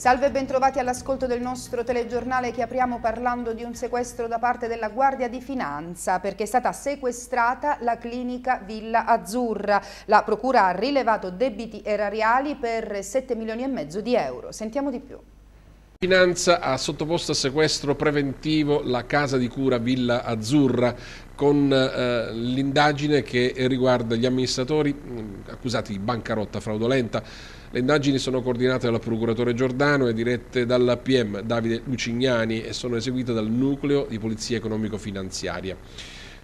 Salve e bentrovati all'ascolto del nostro telegiornale che apriamo parlando di un sequestro da parte della Guardia di Finanza perché è stata sequestrata la clinica Villa Azzurra. La procura ha rilevato debiti erariali per 7 milioni e mezzo di euro. Sentiamo di più. Finanza ha sottoposto a sequestro preventivo la casa di cura Villa Azzurra con eh, l'indagine che riguarda gli amministratori mh, mm, accusati di bancarotta fraudolenta. Le indagini sono coordinate dal procuratore Giordano e dirette dal PM Davide Lucignani e sono eseguite dal nucleo di polizia economico-finanziaria.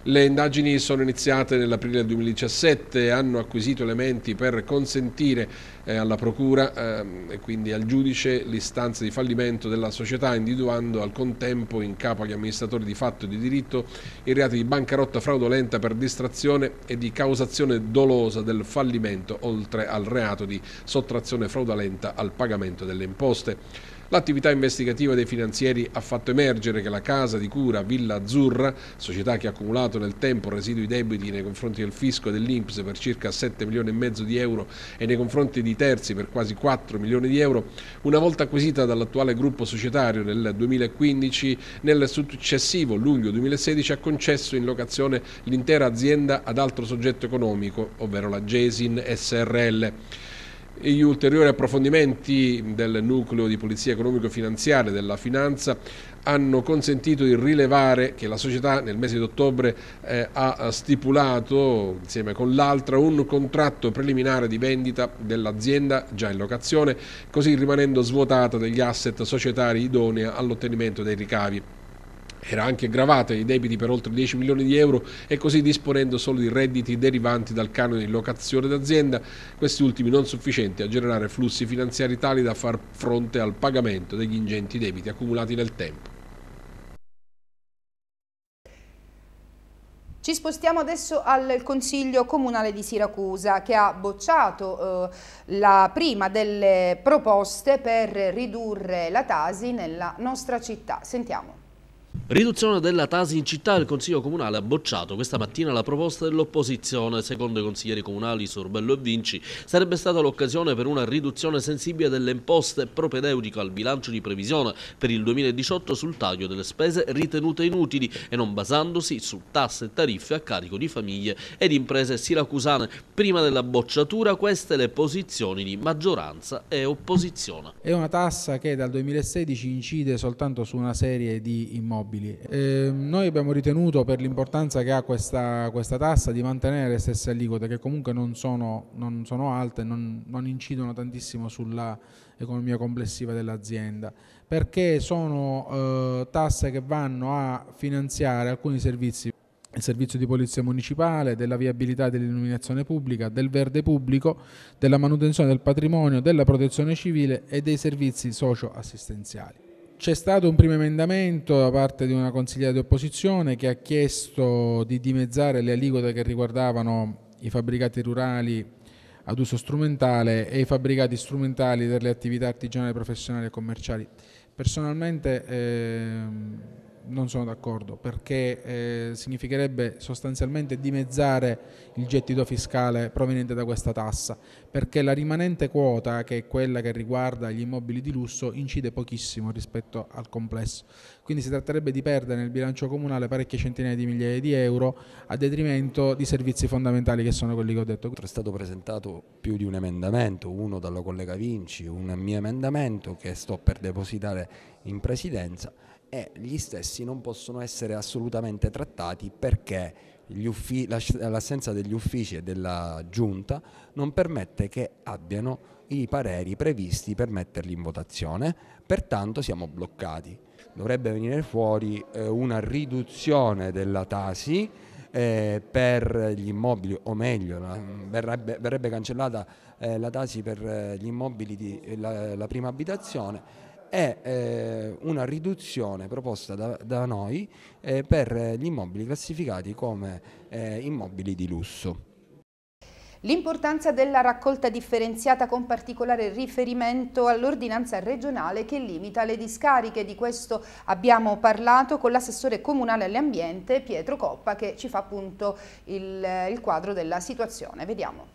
Le indagini sono iniziate nell'aprile 2017 e hanno acquisito elementi per consentire eh, alla Procura ehm, e quindi al giudice l'istanza di fallimento della società, individuando al contempo in capo agli amministratori di fatto e di diritto i reati di bancarotta fraudolenta per distrazione e di causazione dolosa del fallimento, oltre al reato di sottrazione fraudolenta al pagamento delle imposte. L'attività investigativa dei finanzieri ha fatto emergere che la casa di cura Villa Azzurra, società che ha accumulato nel tempo residui debiti nei confronti del fisco e dell'Inps per circa 7 milioni e mezzo di euro e nei confronti di terzi per quasi 4 milioni di euro, una volta acquisita dall'attuale gruppo societario nel 2015, nel successivo luglio 2016 ha concesso in locazione l'intera azienda ad altro soggetto economico, ovvero la Gesin SRL. Gli ulteriori approfondimenti del nucleo di polizia economico-finanziaria della finanza hanno consentito di rilevare che la società nel mese di ottobre eh, ha stipulato insieme con l'altra un contratto preliminare di vendita dell'azienda già in locazione, così rimanendo svuotata degli asset societari idonei all'ottenimento dei ricavi. Era anche gravata di debiti per oltre 10 milioni di euro e così disponendo solo di redditi derivanti dal canone di locazione d'azienda, questi ultimi non sufficienti a generare flussi finanziari tali da far fronte al pagamento degli ingenti debiti accumulati nel tempo. Ci spostiamo adesso al Consiglio Comunale di Siracusa che ha bocciato eh, la prima delle proposte per ridurre la tasi nella nostra città. Sentiamo. Riduzione della Tasi in città, il Consiglio Comunale ha bocciato questa mattina la proposta dell'opposizione. Secondo i consiglieri comunali Sorbello e Vinci sarebbe stata l'occasione per una riduzione sensibile delle imposte propedeutico al bilancio di previsione per il 2018 sul taglio delle spese ritenute inutili e non basandosi su tasse e tariffe a carico di famiglie ed imprese siracusane. Prima della bocciatura queste le posizioni di maggioranza e opposizione. È una tassa che dal 2016 incide soltanto su una serie di immobili disponibili. Eh, noi abbiamo ritenuto per l'importanza che ha questa, questa, tassa di mantenere le stesse aliquote che comunque non sono, non sono alte, non, non incidono tantissimo sull'economia complessiva dell'azienda, perché sono eh, tasse che vanno a finanziare alcuni servizi il servizio di polizia municipale, della viabilità dell'illuminazione pubblica, del verde pubblico, della manutenzione del patrimonio, della protezione civile e dei servizi socio-assistenziali. C'è stato un primo emendamento da parte di una consigliera di opposizione che ha chiesto di dimezzare le aliquote che riguardavano i fabbricati rurali ad uso strumentale e i fabbricati strumentali per le attività artigianali, professionali e commerciali. Personalmente ehm, non sono d'accordo perché eh, significherebbe sostanzialmente dimezzare il gettito fiscale proveniente da questa tassa, perché la rimanente quota, che è quella che riguarda gli immobili di lusso, incide pochissimo rispetto al complesso. Quindi si tratterebbe di perdere nel bilancio comunale parecchie centinaia di migliaia di euro a detrimento di servizi fondamentali che sono quelli che ho detto. È stato presentato più di un emendamento, uno dalla collega Vinci, un mio emendamento che sto per depositare in presidenza e gli stessi non possono essere assolutamente trattati perché uffi- l'assenza degli uffici e della giunta non permette che abbiano i pareri previsti per metterli in votazione, pertanto siamo bloccati. Dovrebbe venire fuori eh, una riduzione della Tasi eh, per gli immobili, o meglio, verrebbe, verrebbe cancellata eh, la Tasi per eh, gli immobili di la, la prima abitazione è eh, una riduzione proposta da, da noi eh, per gli immobili classificati come eh, immobili di lusso. L'importanza della raccolta differenziata con particolare riferimento all'ordinanza regionale che limita le discariche, di questo abbiamo parlato con l'assessore comunale all'ambiente Pietro Coppa che ci fa appunto il, il quadro della situazione. Vediamo.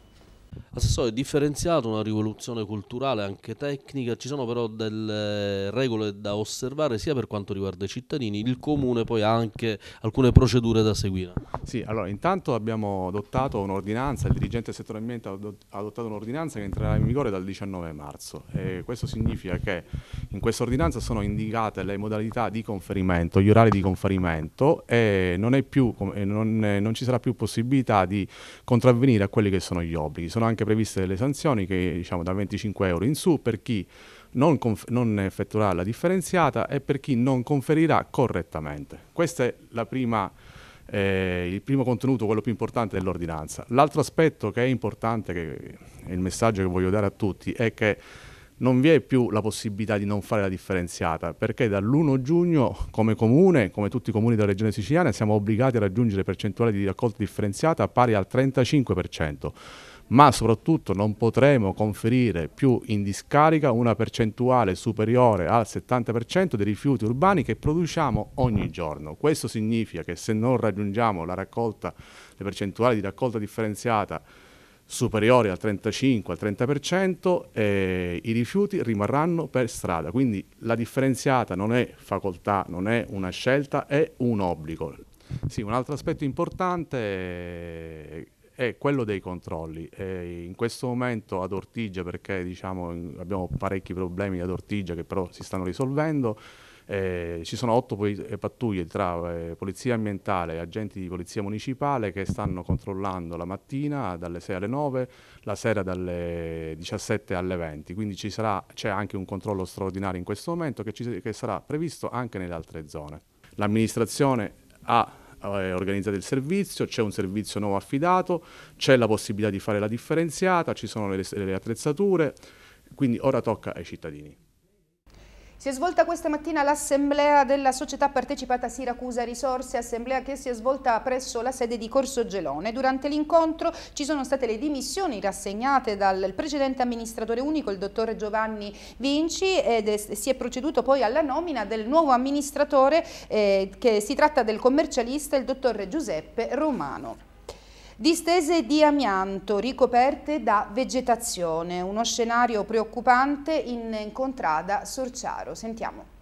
Assessore, differenziato una rivoluzione culturale, anche tecnica, ci sono però delle regole da osservare sia per quanto riguarda i cittadini, il comune poi ha anche alcune procedure da seguire. Sì, allora intanto abbiamo adottato un'ordinanza, il dirigente del settore ambiente ha adottato un'ordinanza che entrerà in vigore dal 19 marzo e questo significa che in questa ordinanza sono indicate le modalità di conferimento, gli orari di conferimento e non, più, non, non ci sarà più possibilità di contravvenire a quelli che sono gli obblighi. Sono anche anche previste delle sanzioni che diciamo da 25 euro in su per chi non, non, effettuerà la differenziata e per chi non conferirà correttamente. Questo è prima, eh, il primo contenuto, quello più importante dell'ordinanza. L'altro aspetto che è importante, che è il messaggio che voglio dare a tutti, è che non vi è più la possibilità di non fare la differenziata, perché dall'1 giugno come comune, come tutti i comuni della regione siciliana, siamo obbligati a raggiungere percentuali di raccolta differenziata pari al 35% ma soprattutto non potremo conferire più in discarica una percentuale superiore al 70% dei rifiuti urbani che produciamo ogni giorno. Questo significa che se non raggiungiamo la raccolta, le percentuali di raccolta differenziata superiori al 35 al eh, i rifiuti rimarranno per strada quindi la differenziata non è facoltà non è una scelta è un obbligo sì, un altro aspetto importante è quello dei controlli. Eh, in questo momento ad Ortigia, perché diciamo, abbiamo parecchi problemi ad Ortigia che però si stanno risolvendo, eh, ci sono otto eh, pattuglie tra eh, polizia ambientale e agenti di polizia municipale che stanno controllando la mattina dalle 6 alle 9, la sera dalle 17 alle 20. Quindi c'è anche un controllo straordinario in questo momento che, ci, che sarà previsto anche nelle altre zone. L'amministrazione ha eh, organizzate il servizio, c'è un servizio nuovo affidato, c'è la possibilità di fare la differenziata, ci sono le, le attrezzature, quindi ora tocca ai cittadini. Si è svolta questa mattina l'assemblea della società partecipata Siracusa Risorse, assemblea che si è svolta presso la sede di Corso Gelone. Durante l'incontro ci sono state le dimissioni rassegnate dal precedente amministratore unico, il dottor Giovanni Vinci, ed si è proceduto poi alla nomina del nuovo amministratore, eh, che si tratta del commercialista, il dottor Giuseppe Romano. Distese di amianto ricoperte da vegetazione, uno scenario preoccupante in contrada Sorciaro. Sentiamo.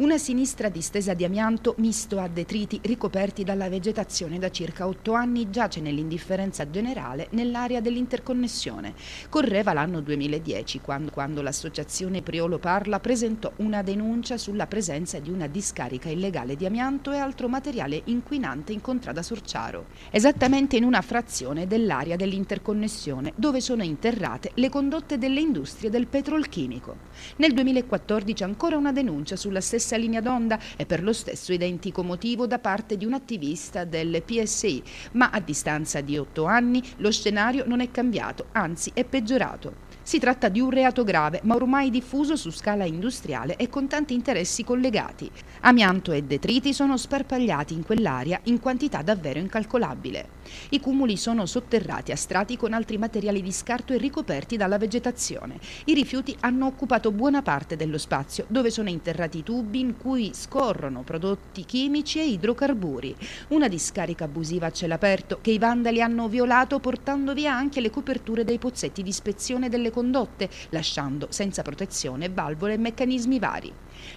Una sinistra distesa di amianto misto a detriti ricoperti dalla vegetazione da circa otto anni giace nell'indifferenza generale nell'area dell'interconnessione. Correva l'anno 2010 quando, quando l'associazione Priolo Parla presentò una denuncia sulla presenza di una discarica illegale di amianto e altro materiale inquinante in contrada Sorciaro, esattamente in una frazione dell'area dell'interconnessione dove sono interrate le condotte delle industrie del petrolchimico. Nel 2014 ancora una denuncia sulla stessa stessa linea d'onda e per lo stesso identico motivo da parte di un attivista del PSI, ma a distanza di otto anni lo scenario non è cambiato, anzi è peggiorato. Si tratta di un reato grave, ma ormai diffuso su scala industriale e con tanti interessi collegati. Amianto e detriti sono sparpagliati in quell'area in quantità davvero incalcolabile. I cumuli sono sotterrati a strati con altri materiali di scarto e ricoperti dalla vegetazione. I rifiuti hanno occupato buona parte dello spazio, dove sono interrati tubi in cui scorrono prodotti chimici e idrocarburi. Una discarica abusiva a cielo aperto che i vandali hanno violato portando via anche le coperture dei pozzetti di ispezione delle le condotte, lasciando senza protezione valvole e meccanismi vari.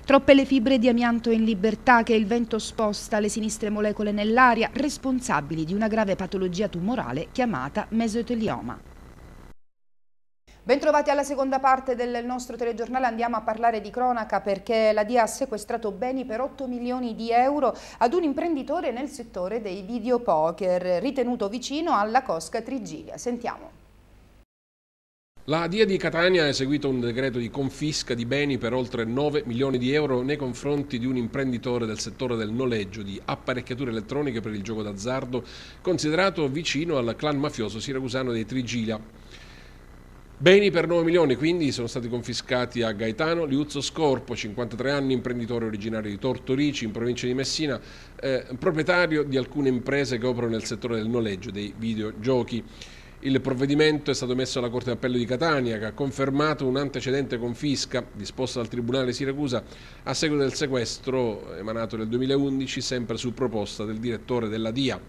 Troppe le fibre di amianto in libertà che il vento sposta, le sinistre molecole nell'aria, responsabili di una grave patologia tumorale chiamata mesotelioma. Bentrovati alla seconda parte del nostro telegiornale, andiamo a parlare di cronaca perché la DIA ha sequestrato beni per 8 milioni di euro ad un imprenditore nel settore dei videopoker, ritenuto vicino alla Cosca Trigilia. Sentiamo. La DIA di Catania ha eseguito un decreto di confisca di beni per oltre 9 milioni di euro nei confronti di un imprenditore del settore del noleggio di apparecchiature elettroniche per il gioco d'azzardo, considerato vicino al clan mafioso siracusano dei Trigila. Beni per 9 milioni quindi sono stati confiscati a Gaetano Liuzzo Scorpo, 53 anni, imprenditore originario di Tortorici in provincia di Messina, eh, proprietario di alcune imprese che operano nel settore del noleggio dei videogiochi. Il provvedimento è stato messo alla Corte d'Appello di Catania che ha confermato un'antecedente confisca disposta dal Tribunale Siracusa a seguito del sequestro emanato nel 2011 sempre su proposta del direttore della DIA.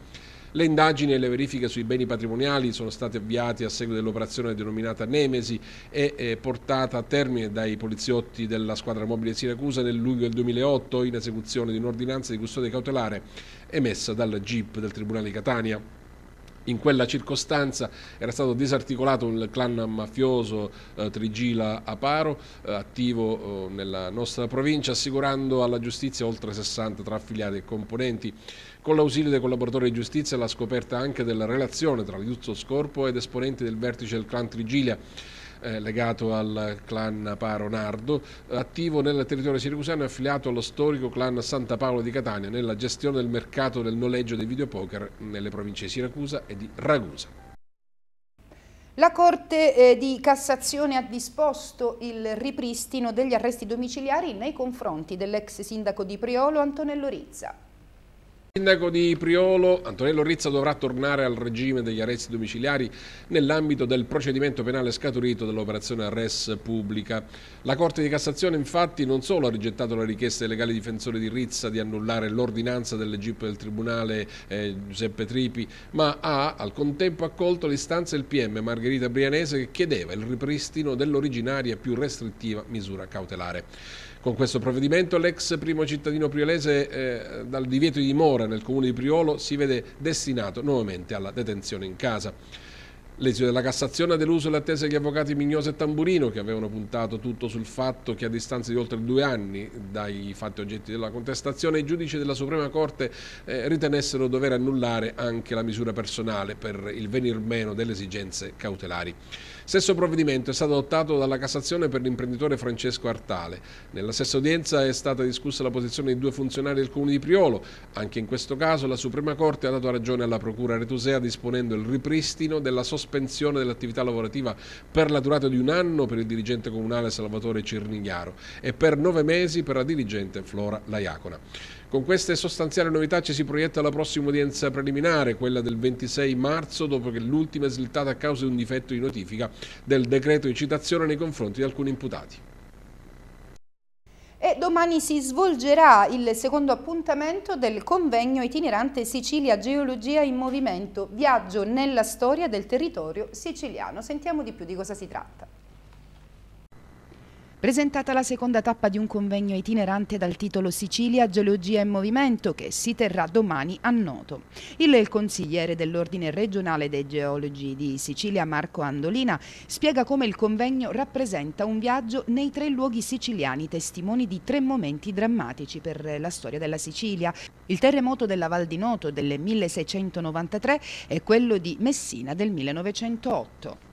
Le indagini e le verifiche sui beni patrimoniali sono state avviate a seguito dell'operazione denominata Nemesi e eh, portata a termine dai poliziotti della squadra mobile Siracusa nel luglio del 2008 in esecuzione di un'ordinanza di custodia cautelare emessa dal GIP del Tribunale di Catania in quella circostanza era stato disarticolato il clan mafioso eh, Trigila Aparo, eh, attivo eh, nella nostra provincia, assicurando alla giustizia oltre 60 tra affiliati e componenti. Con l'ausilio dei collaboratori di giustizia la scoperta anche della relazione tra Liuzzo Scorpo ed esponenti del vertice del clan Trigilia eh, legato al clan Paro Nardo, attivo nel territorio siracusano e affiliato allo storico clan Santa Paolo di Catania nella gestione del mercato del noleggio dei videopoker nelle province di Siracusa e di Ragusa. La Corte eh, di Cassazione ha disposto il ripristino degli arresti domiciliari nei confronti dell'ex sindaco di Priolo Antonello Rizza sindaco di Priolo, Antonello Rizza, dovrà tornare al regime degli arresti domiciliari nell'ambito del procedimento penale scaturito dall'operazione Arres Pubblica. La Corte di Cassazione infatti non solo ha rigettato la richiesta dei legali difensori di Rizza di annullare l'ordinanza dell'Egip del Tribunale eh, Giuseppe Tripi, ma ha al contempo accolto l'istanza del PM Margherita Brianese che chiedeva il ripristino dell'originaria più restrittiva misura cautelare. Con questo provvedimento l'ex primo cittadino priolese eh, dal divieto di dimora nel comune di Priolo si vede destinato nuovamente alla detenzione in casa. L'esito della Cassazione ha deluso le attese degli avvocati Mignosa e Tamburino, che avevano puntato tutto sul fatto che a distanza di oltre due anni dai fatti oggetti della contestazione i giudici della Suprema Corte eh, ritenessero dover annullare anche la misura personale per il venir meno delle esigenze cautelari. Stesso provvedimento è stato adottato dalla Cassazione per l'imprenditore Francesco Artale. Nella stessa udienza è stata discussa la posizione di due funzionari del Comune di Priolo. Anche in questo caso la Suprema Corte ha dato ragione alla Procura Retusea disponendo il ripristino della sospensione dell'attività lavorativa per la durata di un anno per il dirigente comunale Salvatore Cirnigliaro e per nove mesi per la dirigente Flora Laiacona. Con queste sostanziali novità ci si proietta alla prossima udienza preliminare, quella del 26 marzo, dopo che l'ultima è slittata a causa di un difetto di notifica del decreto di citazione nei confronti di alcuni imputati. E domani si svolgerà il secondo appuntamento del convegno itinerante Sicilia Geologia in Movimento, viaggio nella storia del territorio siciliano. Sentiamo di più di cosa si tratta. Presentata la seconda tappa di un convegno itinerante dal titolo Sicilia, Geologia e Movimento che si terrà domani a Noto. Il consigliere dell'Ordine regionale dei geologi di Sicilia, Marco Andolina, spiega come il convegno rappresenta un viaggio nei tre luoghi siciliani, testimoni di tre momenti drammatici per la storia della Sicilia. Il terremoto della Val di Noto del 1693 e quello di Messina del 1908.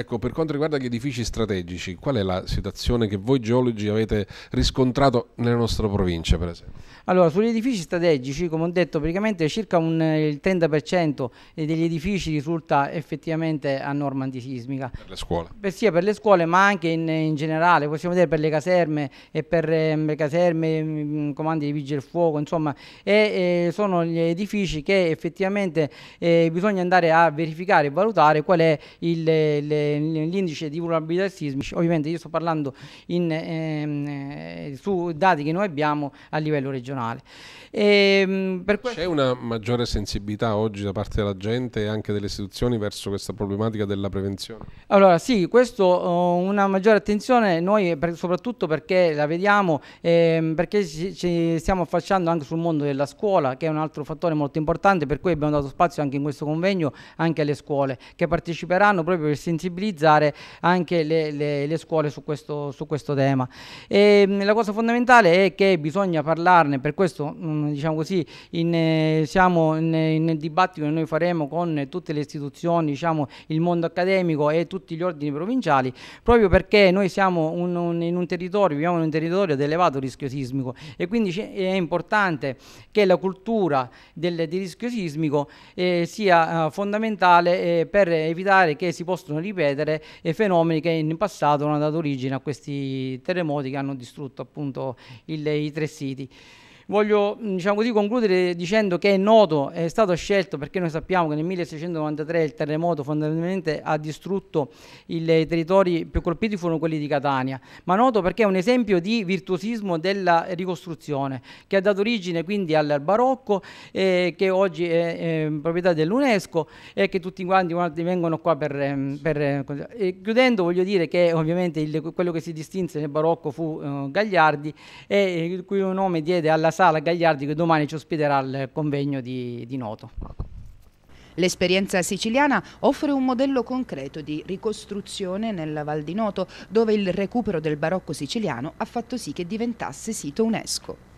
Ecco, per quanto riguarda gli edifici strategici, qual è la situazione che voi geologi avete riscontrato nella nostra provincia, per esempio? Allora, sugli edifici strategici, come ho detto, praticamente circa un, il 30% degli edifici risulta effettivamente a norma antisismica. Per le scuole? Per, sia per le scuole, ma anche in, in generale, possiamo vedere per le caserme e per ehm, le caserme, mm, comandi di vigile del fuoco, insomma, e, eh, sono gli edifici che effettivamente eh, bisogna andare a verificare e valutare qual è il, il l'indice di vulnerabilità sismica, ovviamente io sto parlando in, ehm, eh, su dati che noi abbiamo a livello regionale. E, ehm, questo... C'è una maggiore sensibilità oggi da parte della gente e anche delle istituzioni verso questa problematica della prevenzione? Allora sì, questo oh, una maggiore attenzione noi per, soprattutto perché la vediamo, ehm, perché ci, ci, stiamo affacciando anche sul mondo della scuola che è un altro fattore molto importante per cui abbiamo dato spazio anche in questo convegno anche alle scuole che parteciperanno proprio per sensibilizzare anche le, le, le scuole su questo, su questo tema. E, ehm, la cosa fondamentale è che bisogna parlarne, per questo... Mh, mm, Ehm, diciamo così, in, eh, siamo nel dibattito che noi faremo con tutte le istituzioni, diciamo, il mondo accademico e tutti gli ordini provinciali, proprio perché noi siamo un, un, in un territorio, viviamo in un territorio ad elevato rischio sismico e quindi è importante che la cultura del, di rischio sismico eh, sia eh, fondamentale eh, per evitare che si possano ripetere eh, fenomeni che in passato hanno dato origine a questi terremoti che hanno distrutto appunto il, i tre siti. Voglio mm, diciamo così, concludere dicendo che è noto, è stato scelto perché noi sappiamo che nel 1693 il terremoto fondamentalmente ha distrutto i territori più colpiti furono quelli di Catania, ma noto perché è un esempio di virtuosismo della ricostruzione che ha dato origine quindi al barocco eh, che oggi è eh, proprietà dell'UNESCO e che tutti quanti vengono qua per... Ehm, per eh, chiudendo voglio dire che ovviamente il, quello che si distinse nel barocco fu eh, Gagliardi e eh, il cui nome diede alla sala Gagliardi che domani ci ospiterà al convegno di, di Noto. Ecco. L'esperienza siciliana offre un modello concreto di ricostruzione nella Val di Noto, dove il recupero del barocco siciliano ha fatto sì che diventasse sito UNESCO.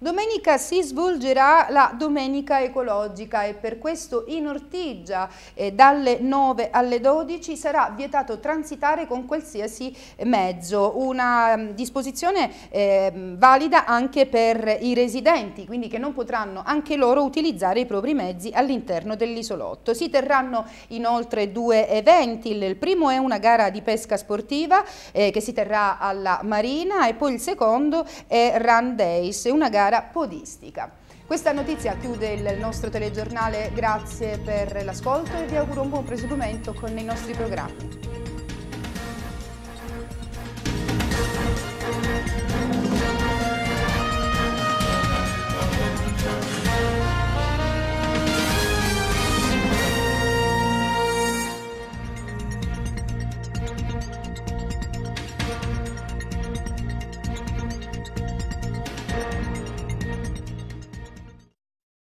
Domenica si svolgerà la Domenica Ecologica e per questo in Ortigia eh, dalle 9 alle 12 sarà vietato transitare con qualsiasi mezzo, una mm, disposizione eh, valida anche per i residenti, quindi che non potranno anche loro utilizzare i propri mezzi all'interno dell'isolotto. Si terranno inoltre due eventi, il primo è una gara di pesca sportiva eh, che si terrà alla Marina e poi il secondo è Run Days, una gara gara podistica. Questa notizia chiude il nostro telegiornale, grazie per l'ascolto e vi auguro un buon proseguimento con i nostri programmi.